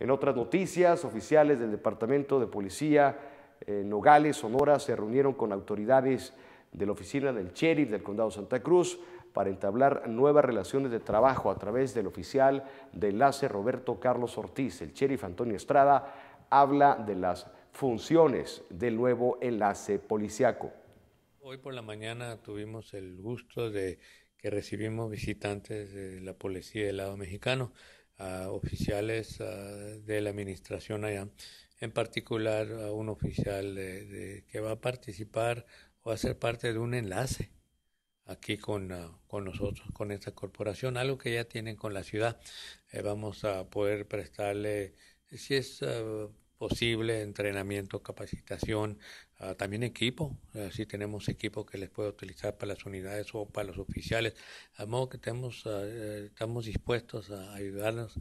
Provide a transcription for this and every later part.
En otras noticias, oficiales del Departamento de Policía eh, en Nogales, Sonora, se reunieron con autoridades de la oficina del sheriff del condado Santa Cruz para entablar nuevas relaciones de trabajo a través del oficial de enlace Roberto Carlos Ortiz. El sheriff Antonio Estrada habla de las funciones del nuevo enlace policiaco. Hoy por la mañana tuvimos el gusto de que recibimos visitantes de la policía del lado mexicano a oficiales de la administración allá, en particular a un oficial de, que va a participar o a ser parte de un enlace aquí con, ah, con nosotros, con esta corporación, algo que ya tienen con la ciudad. Eh, vamos a poder prestarle, si es ah, posible entrenamiento, capacitación, ah, también equipo, ah, si tenemos equipo que les puede utilizar para las unidades o para los oficiales, a modo que tenemos, ah, eh, estamos dispuestos a ayudarnos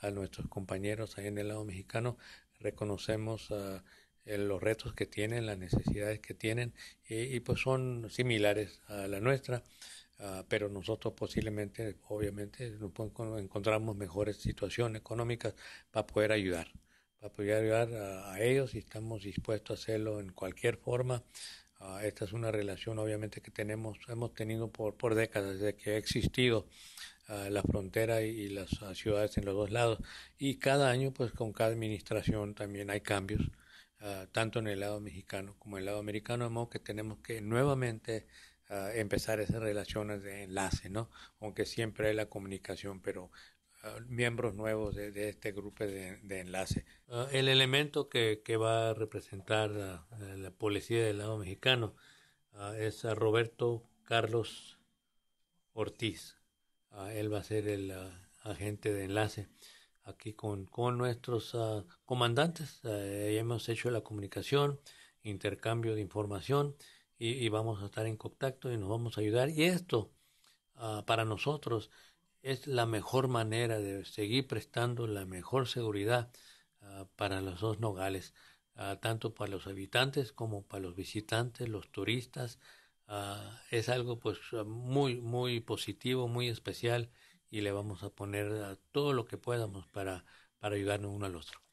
a nuestros compañeros ahí en el lado mexicano, reconocemos los retos que tienen, las necesidades que tienen y, pues son similares a la nuestra. pero nosotros posiblemente, obviamente, encontramos mejores situaciones económicas para poder ayudar apoyar ayudar a, ellos y estamos dispuestos a hacerlo en cualquier forma. Ah, esta es una relación obviamente que tenemos, hemos tenido por, décadas, desde que ha existido ah, la frontera y, las ah, ciudades en los dos lados. Y cada año, pues con cada administración también hay cambios, tanto en el lado mexicano como en el lado americano, de modo que tenemos que nuevamente empezar esas relaciones de enlace, ¿no? Aunque siempre hay la comunicación, pero miembros nuevos de, este grupo de, enlace. Ah, el elemento que, va a representar la policía del lado mexicano ah, es a Roberto Carlos Ortiz. Ah, él va a ser el agente de enlace aquí con, con nuestros comandantes. hemos hecho la comunicación, intercambio de información y, y, vamos a estar en contacto y nos vamos a ayudar. Y esto para nosotros es la mejor manera de seguir prestando la mejor seguridad ah, para los dos nogales, ah, tanto para los habitantes como para los visitantes, los turistas. Ah, es algo pues muy, muy positivo, muy especial y le vamos a poner todo lo que podamos para, para ayudarnos uno al otro.